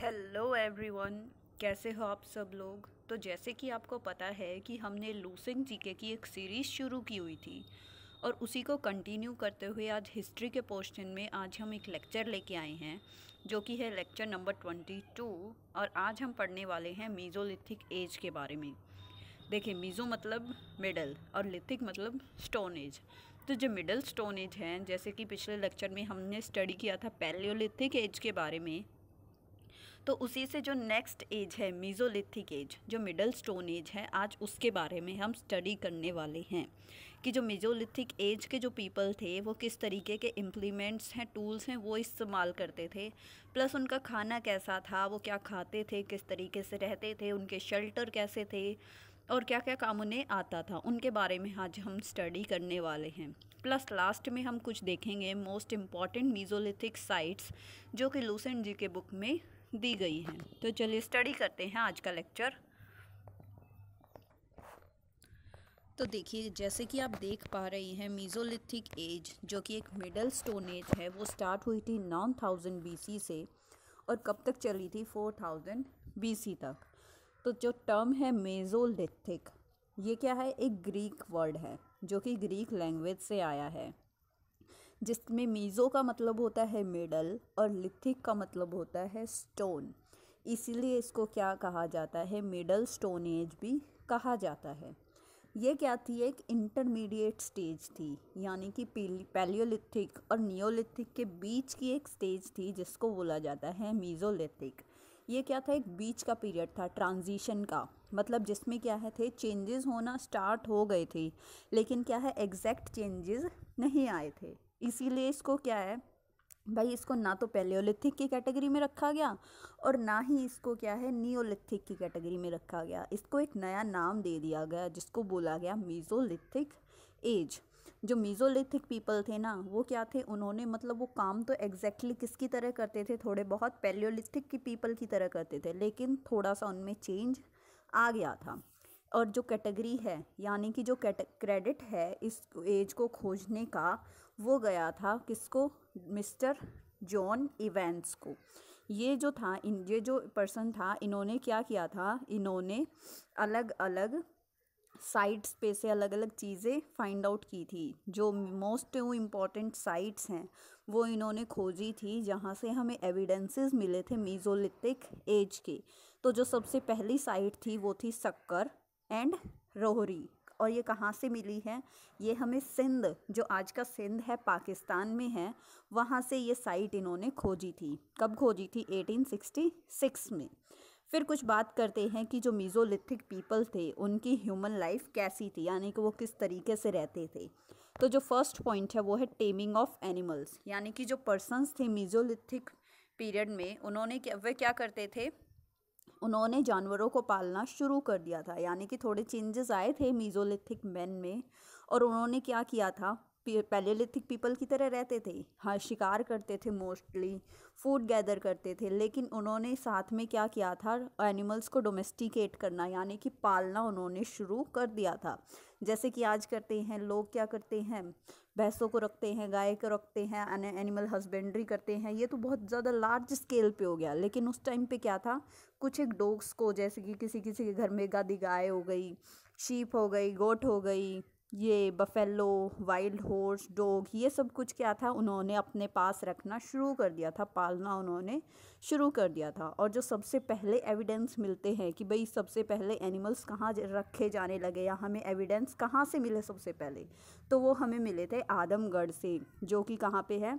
hello everyone कैसे हो आप सब लोग तो जैसे कि आपको पता है कि हमने लूसिंग जीके की एक सीरीज़ शुरू की हुई थी और उसी को कंटिन्यू करते हुए आज हिस्ट्री के पोर्शन में आज हम एक लेक्चर लेके आए हैं जो कि है लेक्चर नंबर ट्वेंटी टू और आज हम पढ़ने वाले हैं मीज़ोलिथिक एज के बारे में देखिए मीज़ो मतलब मिडल और लिथिक मतलब स्टोन एज तो जो मिडल स्टोन एज हैं जैसे कि पिछले लेक्चर में हमने स्टडी किया था पैलियोलिथिक एज के बारे में तो उसी से जो नेक्स्ट एज है मीज़ोलिथिक एज जो मिडल स्टोन एज है आज उसके बारे में हम स्टडी करने वाले हैं कि जो मीज़ोलिथिक एज के जो पीपल थे वो किस तरीके के इम्प्लीमेंट्स हैं टूल्स हैं वो इस्तेमाल करते थे प्लस उनका खाना कैसा था वो क्या खाते थे किस तरीके से रहते थे उनके शेल्टर कैसे थे और क्या क्या काम उन्हें आता था उनके बारे में आज हम स्टडी करने वाले हैं प्लस लास्ट में हम कुछ देखेंगे मोस्ट इम्पॉर्टेंट मीज़ोलिथिक साइट्स जो कि लूसेंट जी के बुक में दी गई हैं तो चलिए स्टडी करते हैं आज का लेक्चर तो देखिए जैसे कि आप देख पा रही हैं मीज़ोलिथिक एज जो कि एक मिडल स्टोन एज है वो स्टार्ट हुई थी नाइन थाउजेंड बी से और कब तक चली थी फोर थाउजेंड बी तक तो जो टर्म है मेजोलिथिक ये क्या है एक ग्रीक वर्ड है जो कि ग्रीक लैंग्वेज से आया है जिसमें मीज़ो का मतलब होता है मेडल और लिथिक का मतलब होता है स्टोन इसीलिए इसको क्या कहा जाता है मिडल स्टोन एज भी कहा जाता है ये क्या थी एक इंटरमीडिएट स्टेज थी यानी कि पैलियोलिथिक और नियोलिथिक के बीच की एक स्टेज थी जिसको बोला जाता है मीज़ोलिथिक ये क्या था एक बीच का पीरियड था ट्रांजिशन का मतलब जिसमें क्या है थे चेंजेस होना स्टार्ट हो गए थे लेकिन क्या है एग्जैक्ट चेंजेस नहीं आए थे इसीलिए इसको क्या है भाई इसको ना तो पैलियोलिथिक की कैटेगरी में रखा गया और ना ही इसको क्या है नियोलिथिक की कैटेगरी में रखा गया इसको एक नया नाम दे दिया गया जिसको बोला गया मीज़ोलिथिक एज जो मीज़ोलिथिक पीपल थे ना वो क्या थे उन्होंने मतलब वो काम तो एग्जैक्टली exactly किसकी तरह करते थे थोड़े बहुत पैलियोलिथिक की पीपल की तरह करते थे लेकिन थोड़ा सा उनमें चेंज आ गया था और जो कैटेगरी है यानी कि जो क्रेडिट है इस एज को खोजने का वो गया था किसको मिस्टर जॉन इवेंट्स को ये जो था इन ये जो पर्सन था इन्होंने क्या किया था इन्होंने अलग अलग साइट्स पे से अलग अलग चीज़ें फाइंड आउट की थी जो मोस्ट इम्पॉर्टेंट साइट्स हैं वो इन्होंने खोजी थी जहाँ से हमें एविडेंसेस मिले थे मीज़ोलिथिक एज के तो जो सबसे पहली साइट थी वो थी सक्कर एंड रोहरी और ये कहाँ से मिली है ये हमें सिंध जो आज का सिंध है पाकिस्तान में है वहाँ से ये साइट इन्होंने खोजी थी कब खोजी थी 1866 में फिर कुछ बात करते हैं कि जो मीज़ोलिथिक पीपल थे उनकी ह्यूमन लाइफ कैसी थी यानी कि वो किस तरीके से रहते थे तो जो फर्स्ट पॉइंट है वो है टेमिंग ऑफ एनिमल्स यानी कि जो पर्सनस थे मीज़ोलिथिक पीरियड में उन्होंने क्या वे क्या करते थे उन्होंने जानवरों को पालना शुरू कर दिया था यानी कि थोड़े चेंजेस आए थे मीज़ोलिथिक मैन में और उन्होंने क्या किया था पैलेलिथिक पीपल की तरह रहते थे हाँ शिकार करते थे मोस्टली फूड गैदर करते थे लेकिन उन्होंने साथ में क्या किया था एनिमल्स को डोमेस्टिकेट करना यानी कि पालना उन्होंने शुरू कर दिया था जैसे कि आज करते हैं लोग क्या करते हैं भैंसों को रखते हैं गाय को रखते हैं एनिमल हस्बेंड्री करते हैं ये तो बहुत ज़्यादा लार्ज स्केल पे हो गया लेकिन उस टाइम पे क्या था कुछ एक डॉग्स को जैसे कि किसी किसी के घर में गादी गाय हो गई शीप हो गई गोट हो गई ये बफेलो वाइल्ड हॉर्स डॉग ये सब कुछ क्या था उन्होंने अपने पास रखना शुरू कर दिया था पालना उन्होंने शुरू कर दिया था और जो सबसे पहले एविडेंस मिलते हैं कि भाई सबसे पहले एनिमल्स कहाँ रखे जाने लगे या हमें एविडेंस कहाँ से मिले सबसे पहले तो वो हमें मिले थे आदमगढ़ से जो कि कहाँ पर है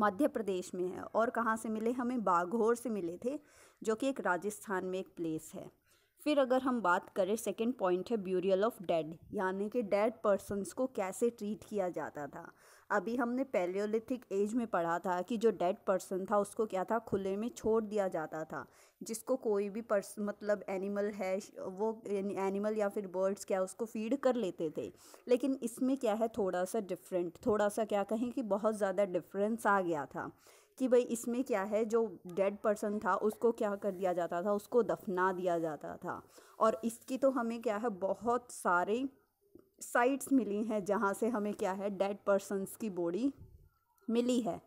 मध्य प्रदेश में है और कहाँ से मिले हमें बाघोर से मिले थे जो कि एक राजस्थान में एक प्लेस है फिर अगर हम बात करें सेकेंड पॉइंट है ब्यूरियल ऑफ डेड यानी कि डेड पर्सनस को कैसे ट्रीट किया जाता था अभी हमने पैलियोलिथिक एज में पढ़ा था कि जो डेड पर्सन था उसको क्या था खुले में छोड़ दिया जाता था जिसको कोई भी पर्स मतलब एनिमल है वो एनिमल या फिर बर्ड्स क्या उसको फीड कर लेते थे लेकिन इसमें क्या है थोड़ा सा डिफरेंट थोड़ा सा क्या कहें कि बहुत ज़्यादा डिफरेंस आ गया था कि भाई इसमें क्या है जो डेड पर्सन था उसको क्या कर दिया जाता था उसको दफना दिया जाता था और इसकी तो हमें क्या है बहुत सारे साइट्स मिली हैं जहाँ से हमें क्या है डेड पर्सनस की बॉडी मिली है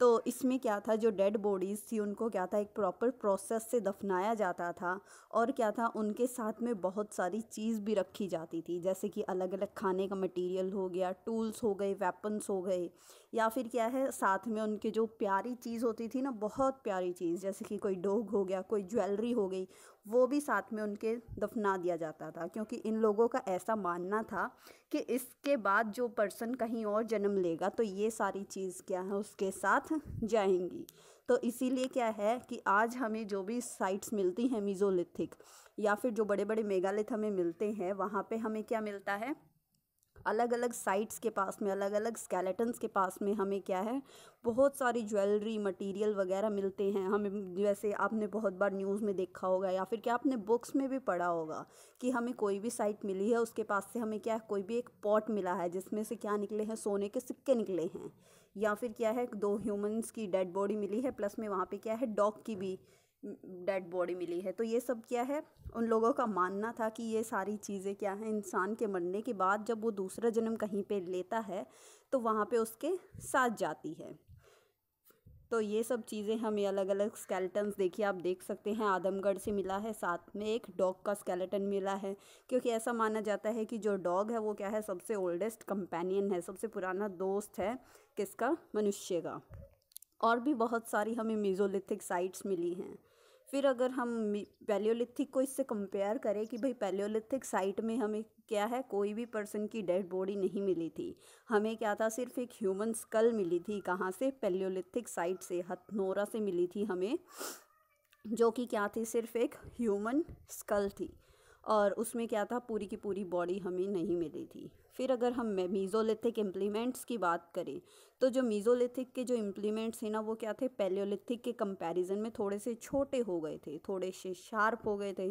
तो इसमें क्या था जो डेड बॉडीज़ थी उनको क्या था एक प्रॉपर प्रोसेस से दफनाया जाता था और क्या था उनके साथ में बहुत सारी चीज़ भी रखी जाती थी जैसे कि अलग अलग खाने का मटेरियल हो गया टूल्स हो गए वेपन्स हो गए या फिर क्या है साथ में उनके जो प्यारी चीज़ होती थी ना बहुत प्यारी चीज़ जैसे कि कोई डोग हो गया कोई ज्वेलरी हो गई वो भी साथ में उनके दफना दिया जाता था क्योंकि इन लोगों का ऐसा मानना था कि इसके बाद जो पर्सन कहीं और जन्म लेगा तो ये सारी चीज़ क्या है उसके साथ जाएंगी तो इसीलिए क्या है कि आज हमें जो भी साइट्स मिलती हैं मीज़ोलिथिक या फिर जो बड़े बड़े मेगालिथ हमें मिलते हैं वहाँ पे हमें क्या मिलता है अलग अलग साइट्स के पास में अलग अलग स्केलेटन्स के पास में हमें क्या है बहुत सारी ज्वेलरी मटेरियल वगैरह मिलते हैं हमें जैसे आपने बहुत बार न्यूज़ में देखा होगा या फिर क्या आपने बुक्स में भी पढ़ा होगा कि हमें कोई भी साइट मिली है उसके पास से हमें क्या है कोई भी एक पॉट मिला है जिसमें से क्या निकले हैं सोने के सिक्के निकले हैं या फिर क्या है दो ह्यूमंस की डेड बॉडी मिली है प्लस में वहाँ पर क्या है डॉग की भी डेड बॉडी मिली है तो ये सब क्या है उन लोगों का मानना था कि ये सारी चीज़ें क्या हैं इंसान के मरने के बाद जब वो दूसरा जन्म कहीं पे लेता है तो वहाँ पे उसके साथ जाती है तो ये सब चीज़ें हमें अलग अलग स्केलेटन्स देखिए आप देख सकते हैं आदमगढ़ से मिला है साथ में एक डॉग का स्केलेटन मिला है क्योंकि ऐसा माना जाता है कि जो डॉग है वो क्या है सबसे ओल्डेस्ट कंपेनियन है सबसे पुराना दोस्त है किसका मनुष्य का और भी बहुत सारी हमें मीज़ोलिथिक साइट्स मिली हैं फिर अगर हम पैलियोलिथिक को इससे कंपेयर करें कि भाई पैलियोलिथिक साइट में हमें क्या है कोई भी पर्सन की डेड बॉडी नहीं मिली थी हमें क्या था सिर्फ एक ह्यूमन स्कल मिली थी कहाँ से पैलियोलिथिक साइट से हथनोरा से मिली थी हमें जो कि क्या थी सिर्फ एक ह्यूमन स्कल थी और उसमें क्या था पूरी की पूरी बॉडी हमें नहीं मिली थी फिर अगर हम मीज़ोलिथिक इम्प्लीमेंट्स की बात करें तो जो मीज़ोलिथिक के जो इम्प्लीमेंट्स हैं ना वो क्या थे पैलियोलिथिक के कंपैरिजन में थोड़े से छोटे हो गए थे थोड़े से शार्प हो गए थे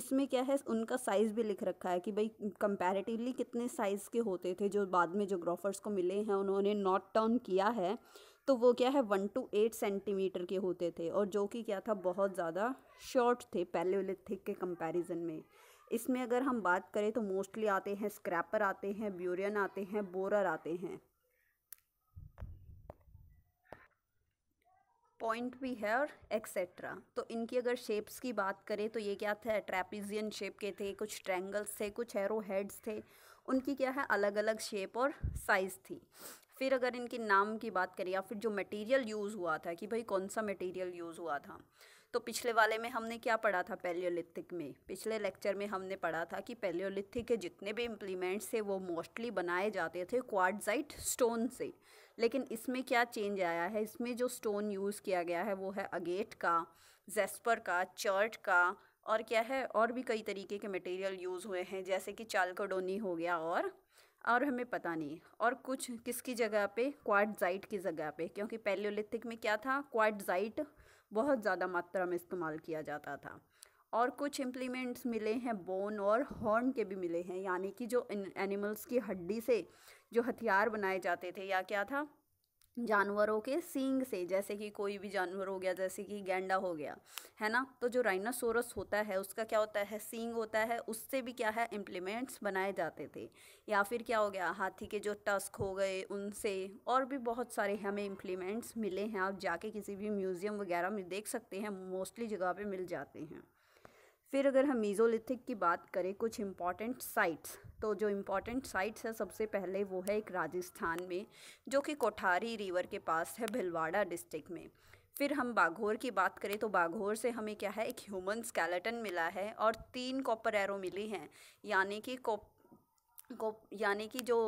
इसमें क्या है उनका साइज़ भी लिख रखा है कि भाई कंपैरेटिवली कितने साइज़ के होते थे जो बाद में जोग्राफर्स को मिले हैं उन्होंने नॉट टर्न किया है तो वो क्या है वन टू एट सेंटीमीटर के होते थे और जो कि क्या था बहुत ज़्यादा शॉर्ट थे पैलियोलिथिक के कंपैरिजन में इसमें अगर हम बात करें तो मोस्टली आते हैं स्क्रैपर आते हैं ब्यूरियन आते हैं बोरर आते हैं पॉइंट भी है और एक्सेट्रा तो इनकी अगर शेप्स की बात करें तो ये क्या था ट्रैपीजियन शेप के थे कुछ ट्रैंगल्स थे कुछ एरो हेड्स थे उनकी क्या है अलग अलग शेप और साइज़ थी फिर अगर इनके नाम की बात करें या फिर जो मटेरियल यूज़ हुआ था कि भाई कौन सा मटेरियल यूज़ हुआ था तो पिछले वाले में हमने क्या पढ़ा था पैलियोलिथिक में पिछले लेक्चर में हमने पढ़ा था कि पैलियोलिथिक के जितने भी इम्प्लीमेंट्स थे वो मोस्टली बनाए जाते थे क्वाडजाइट स्टोन से लेकिन इसमें क्या चेंज आया है इसमें जो स्टोन यूज़ किया गया है वो है अगेट का जेस्पर का चर्ट का और क्या है और भी कई तरीके के मटेरियल यूज़ हुए हैं जैसे कि चालकडोनी हो गया और और हमें पता नहीं और कुछ किसकी जगह पे क्वाडजाइट की जगह पे क्योंकि पैलियोलिथिक में क्या था क्वाडजाइट बहुत ज़्यादा मात्रा में इस्तेमाल किया जाता था और कुछ इम्प्लीमेंट्स मिले हैं बोन और हॉर्न के भी मिले हैं यानी कि जो एनिमल्स की हड्डी से जो हथियार बनाए जाते थे या क्या था जानवरों के सींग से जैसे कि कोई भी जानवर हो गया जैसे कि गेंडा हो गया है ना तो जो राइनासोरस होता है उसका क्या होता है सींग होता है उससे भी क्या है इम्प्लीमेंट्स बनाए जाते थे या फिर क्या हो गया हाथी के जो टस्क हो गए उनसे और भी बहुत सारे हमें इम्प्लीमेंट्स मिले हैं आप जाके किसी भी म्यूज़ियम वगैरह में देख सकते हैं मोस्टली जगह पर मिल जाते हैं फिर अगर हम मीज़ोलिथिक की बात करें कुछ इम्पॉर्टेंट साइट्स तो जो इम्पॉर्टेंट साइट्स है सबसे पहले वो है एक राजस्थान में जो कि कोठारी रिवर के पास है भिलवाड़ा डिस्ट्रिक्ट में फिर हम बाघोर की बात करें तो बाघोर से हमें क्या है एक ह्यूमन स्केलेटन मिला है और तीन कॉपर एरो मिली हैं यानी कि कॉप को यानी कि जो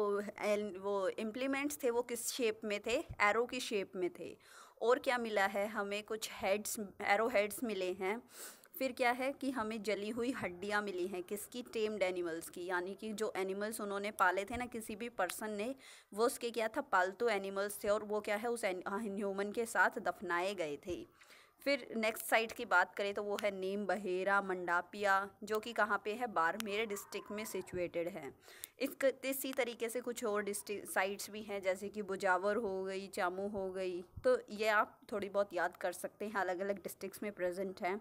वो इम्प्लीमेंट्स थे वो किस शेप में थे एरो की शेप में थे और क्या मिला है हमें कुछ हेड्स एरो हेड्स मिले हैं फिर क्या है कि हमें जली हुई हड्डियाँ मिली हैं किसकी टेम्ड एनिमल्स की यानी कि जो एनिमल्स उन्होंने पाले थे ना किसी भी पर्सन ने वो उसके क्या था पालतू एनिमल्स थे और वो क्या है उस ह्यूमन के साथ दफनाए गए थे फिर नेक्स्ट साइट की बात करें तो वो है नीम बहेरा मंडापिया जो कि कहाँ पे है बारमेर डिस्ट्रिक्ट में सिचुएटेड है इस इसी तरीके से कुछ और डिस्ट्रिक साइट्स भी हैं जैसे कि बुजावर हो गई चामू हो गई तो ये आप थोड़ी बहुत याद कर सकते हैं अलग अलग डिस्ट्रिक्ट्स में प्रेजेंट हैं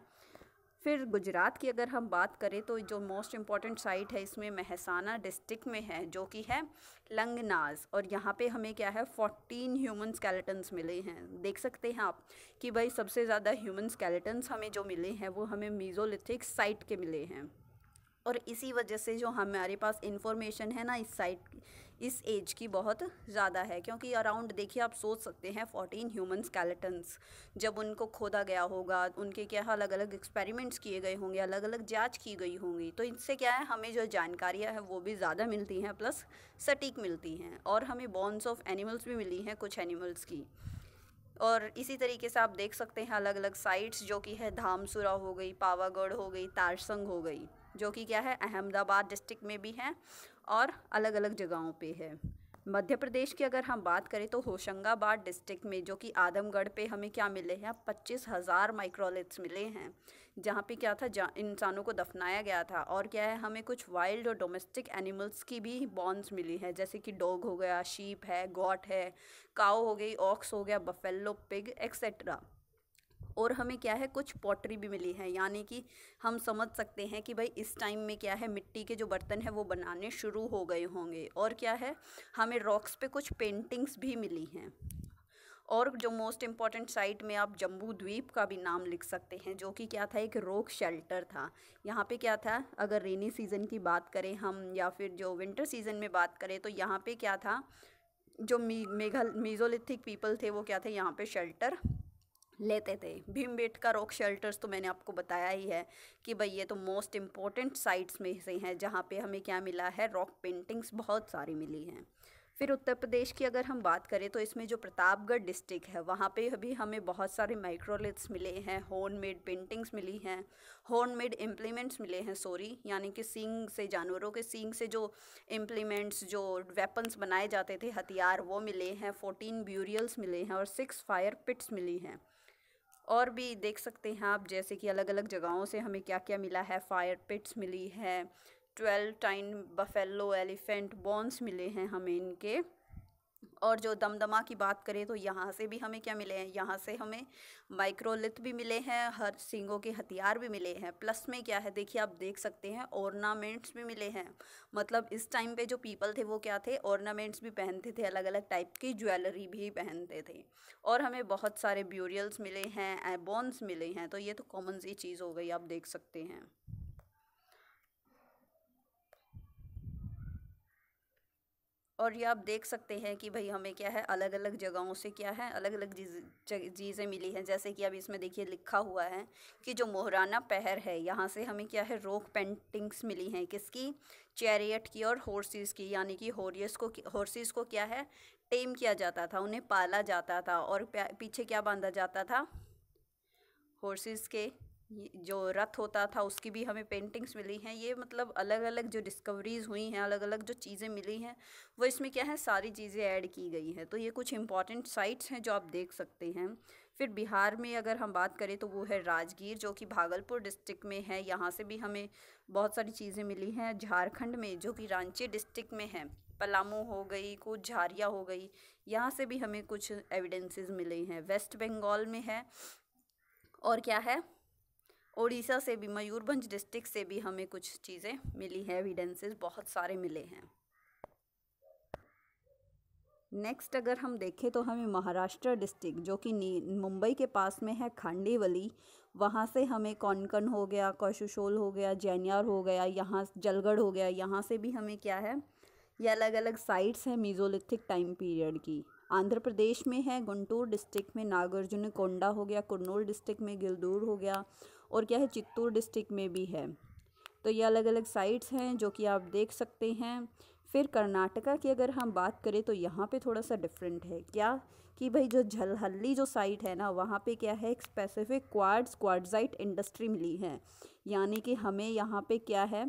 फिर गुजरात की अगर हम बात करें तो जो मोस्ट इम्पॉर्टेंट साइट है इसमें महसाना डिस्ट्रिक्ट में है जो कि है लंगनाज और यहाँ पे हमें क्या है फोर्टीन ह्यूमन स्केलेटन्स मिले हैं देख सकते हैं आप कि भाई सबसे ज़्यादा ह्यूमन स्केलेटन्स हमें जो मिले हैं वो हमें मीज़ोलिथिक साइट के मिले हैं और इसी वजह से जो हमारे पास इंफॉर्मेशन है ना इस साइट इस एज की बहुत ज़्यादा है क्योंकि अराउंड देखिए आप सोच सकते हैं फोर्टीन ह्यूमन स्केलेटन्स जब उनको खोदा गया होगा उनके क्या अलग अलग एक्सपेरिमेंट्स किए गए होंगे अलग अलग जाँच की गई होंगी तो इनसे क्या है हमें जो जानकारियाँ हैं वो भी ज़्यादा मिलती हैं प्लस सटीक मिलती हैं और हमें बॉन्स ऑफ एनिमल्स भी मिली हैं कुछ एनिमल्स की और इसी तरीके से आप देख सकते हैं अलग अलग साइट्स जो कि है धामसुरा हो गई पावागढ़ हो गई तारसंग हो गई जो कि क्या है अहमदाबाद डिस्ट्रिक्ट में भी है और अलग अलग जगहों पे है मध्य प्रदेश की अगर हम बात करें तो होशंगाबाद डिस्ट्रिक्ट में जो कि आदमगढ़ पे हमें क्या मिले हैं पच्चीस हज़ार माइक्रोलिट्स मिले हैं जहाँ पे क्या था इंसानों को दफनाया गया था और क्या है हमें कुछ वाइल्ड और डोमेस्टिक एनिमल्स की भी बॉन्स मिली हैं जैसे कि डॉग हो गया शीप है गॉट है काओ हो गई ऑक्स हो गया बफेलो पिग एक्सेट्रा और हमें क्या है कुछ पॉटरी भी मिली है यानी कि हम समझ सकते हैं कि भाई इस टाइम में क्या है मिट्टी के जो बर्तन है वो बनाने शुरू हो गए होंगे और क्या है हमें रॉक्स पे कुछ पेंटिंग्स भी मिली हैं और जो मोस्ट इम्पॉर्टेंट साइट में आप जम्बू द्वीप का भी नाम लिख सकते हैं जो कि क्या था एक रोक शेल्टर था यहाँ पे क्या था अगर रेनी सीज़न की बात करें हम या फिर जो विंटर सीज़न में बात करें तो यहाँ पे क्या था जो मेघल मीज़ोलिथिक पीपल थे वो क्या थे यहाँ पे शेल्टर लेते थे भीम का रॉक शेल्टर्स तो मैंने आपको बताया ही है कि भाई ये तो मोस्ट इम्पॉर्टेंट साइट्स में से हैं जहाँ पे हमें क्या मिला है रॉक पेंटिंग्स बहुत सारी मिली हैं फिर उत्तर प्रदेश की अगर हम बात करें तो इसमें जो प्रतापगढ़ डिस्ट्रिक्ट है वहाँ पे अभी हमें बहुत सारे माइक्रोलिथ्स मिले हैं होम मेड पेंटिंग्स मिली हैं होम मेड इम्प्लीमेंट्स मिले हैं सॉरी यानी कि सींग से जानवरों के सींग से जो इम्प्लीमेंट्स जो वेपन्स बनाए जाते थे हथियार वो मिले हैं फोर्टीन ब्यूरियल्स मिले हैं और सिक्स फायर पिट्स मिली हैं और भी देख सकते हैं आप जैसे कि अलग अलग जगहों से हमें क्या क्या मिला है फायर पिट्स मिली है ट्वेल्व टाइन बफेलो एलिफेंट बॉन्स मिले हैं हमें इनके और जो दमदमा की बात करें तो यहाँ से भी हमें क्या मिले हैं यहाँ से हमें माइक्रोलिथ भी मिले हैं हर सिंगों के हथियार भी मिले हैं प्लस में क्या है देखिए आप देख सकते हैं ऑर्नामेंट्स भी मिले हैं मतलब इस टाइम पे जो पीपल थे वो क्या थे ऑर्नामेंट्स भी पहनते थे अलग अलग टाइप की ज्वेलरी भी पहनते थे और हमें बहुत सारे ब्यूरियल्स मिले हैं एबॉन्स मिले हैं तो ये तो कॉमन सी चीज़ हो गई आप देख सकते हैं और ये आप देख सकते हैं कि भाई हमें क्या है अलग अलग जगहों से क्या है अलग अलग चीज़ें मिली हैं जैसे कि अब इसमें देखिए लिखा हुआ है कि जो मोहराना पहर है यहाँ से हमें क्या है रोक पेंटिंग्स मिली हैं किसकी चैरियट की और हॉर्सेस की यानी कि हॉरियस को हॉर्सेस को क्या है टेम किया जाता था उन्हें पाला जाता था और पीछे क्या बांधा जाता था हॉर्सेस के जो रथ होता था उसकी भी हमें पेंटिंग्स मिली हैं ये मतलब अलग अलग जो डिस्कवरीज़ हुई हैं अलग अलग जो चीज़ें मिली हैं वो इसमें क्या है सारी चीज़ें ऐड की गई हैं तो ये कुछ इंपॉर्टेंट साइट्स हैं जो आप देख सकते हैं फिर बिहार में अगर हम बात करें तो वो है राजगीर जो कि भागलपुर डिस्ट्रिक्ट में है यहाँ से भी हमें बहुत सारी चीज़ें मिली हैं झारखंड में जो कि रांची डिस्ट्रिक्ट में है पलामू हो गई कुछ झारिया हो गई यहाँ से भी हमें कुछ एविडेंसेस मिले हैं वेस्ट बंगाल में है और क्या है ओडिशा से भी मयूरभंज डिस्ट्रिक्ट से भी हमें कुछ चीज़ें मिली हैं एविडेंसेस बहुत सारे मिले हैं नेक्स्ट अगर हम देखें तो हमें महाराष्ट्र डिस्ट्रिक्ट जो कि मुंबई के पास में है खांडीवली वहाँ से हमें कौनकन हो गया कौशुशोल हो गया जैनियार हो गया यहाँ जलगढ़ हो गया यहाँ से भी हमें क्या है ये अलग अलग साइट्स हैं मीज़ोलिथिक टाइम पीरियड की आंध्र प्रदेश में है गुंटूर डिस्ट्रिक्ट में नागार्जुन कोंडा हो गया कुरनूल डिस्ट्रिक्ट में गिलदूर हो गया और क्या है चित्तूर डिस्ट्रिक्ट में भी है तो ये अलग अलग साइट्स हैं जो कि आप देख सकते हैं फिर कर्नाटका की अगर हम बात करें तो यहाँ पे थोड़ा सा डिफरेंट है क्या कि भाई जो झलहली जो साइट है ना वहाँ पे क्या है एक स्पेसिफिक क्वाड्स क्वाडजाइट इंडस्ट्री मिली है यानी कि हमें यहाँ पे क्या है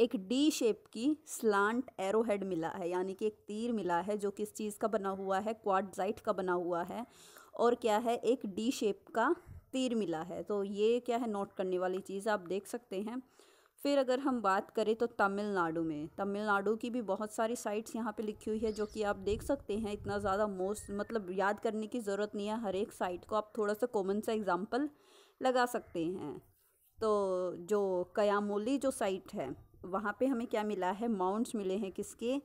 एक डी शेप की स्लांट एरो हेड मिला है यानी कि एक तीर मिला है जो किस चीज़ का बना हुआ है क्वाडजाइट का बना हुआ है और क्या है एक डी शेप का तीर मिला है तो ये क्या है नोट करने वाली चीज़ आप देख सकते हैं फिर अगर हम बात करें तो तमिलनाडु में तमिलनाडु की भी बहुत सारी साइट्स यहाँ पे लिखी हुई है जो कि आप देख सकते हैं इतना ज़्यादा मोस्ट मतलब याद करने की ज़रूरत नहीं है हर एक साइट को आप थोड़ा सा कॉमन सा एग्ज़ाम्पल लगा सकते हैं तो जो कयामोली जो साइट है वहाँ पे हमें क्या मिला है माउंट्स मिले हैं किसके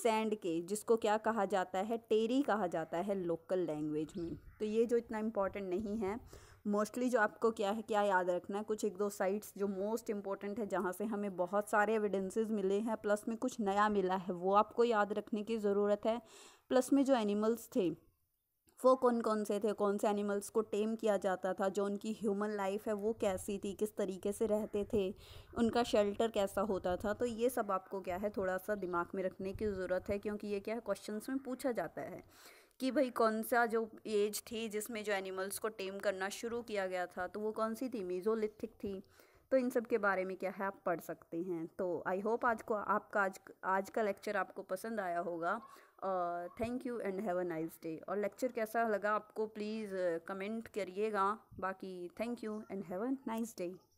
सैंड के जिसको क्या कहा जाता है टेरी कहा जाता है लोकल लैंग्वेज में तो ये जो इतना इम्पोर्टेंट नहीं है मोस्टली जो आपको क्या है क्या याद रखना है कुछ एक दो साइट्स जो मोस्ट इंपॉर्टेंट है जहाँ से हमें बहुत सारे एविडेंसेस मिले हैं प्लस में कुछ नया मिला है वो आपको याद रखने की ज़रूरत है प्लस में जो एनिमल्स थे वो कौन कौन से थे कौन से एनिमल्स को टेम किया जाता था जो उनकी ह्यूमन लाइफ है वो कैसी थी किस तरीके से रहते थे उनका शेल्टर कैसा होता था तो ये सब आपको क्या है थोड़ा सा दिमाग में रखने की ज़रूरत है क्योंकि ये क्या है क्वेश्चन में पूछा जाता है कि भाई कौन सा जो एज थी जिसमें जो एनिमल्स को टेम करना शुरू किया गया था तो वो कौन सी थी मीज़ोलिथिक थी तो इन सब के बारे में क्या है आप पढ़ सकते हैं तो आई होप आज को आपका आज आज का लेक्चर आपको पसंद आया होगा और thank you and have a nice day और लेक्चर कैसा लगा आपको प्लीज़ कमेंट करिएगा बाकी thank you and have a nice day